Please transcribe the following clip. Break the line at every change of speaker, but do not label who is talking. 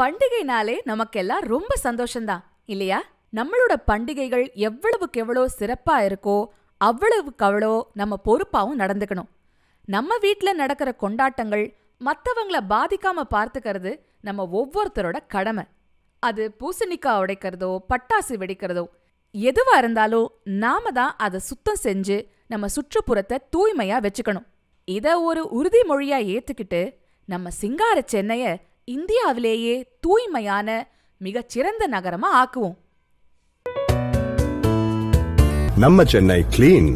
பண்டிகைனாலே நமக்கெல்லாம் ரொம்ப சந்தோஷம்தான் இல்லையா நம்மளோட பண்டிகைகள் எவ்வளவுக்கு எவ்வளோ சிறப்பா இருக்கோ அவ்வளவுக்கு அவ்வளோ நம்ம பொறுப்பாகவும் நடந்துக்கணும் நம்ம வீட்டில் நடக்கிற கொண்டாட்டங்கள் மற்றவங்கள பாதிக்காம பார்த்துக்கிறது நம்ம ஒவ்வொருத்தரோட கடமை அது பூசணிக்காய் உடைக்கிறதோ பட்டாசு வெடிக்கிறதோ எதுவா இருந்தாலும் நாம தான் அதை சுத்தம் செஞ்சு நம்ம சுற்றுப்புறத்தை தூய்மையா வச்சுக்கணும் இத ஒரு உறுதிமொழியா ஏத்துக்கிட்டு நம்ம சிங்கார சென்னைய இந்தியாவிலேயே தூய்மையான மிகச்சிறந்த நகரமா ஆக்குவோம்
நம்ம சென்னை கிளீன்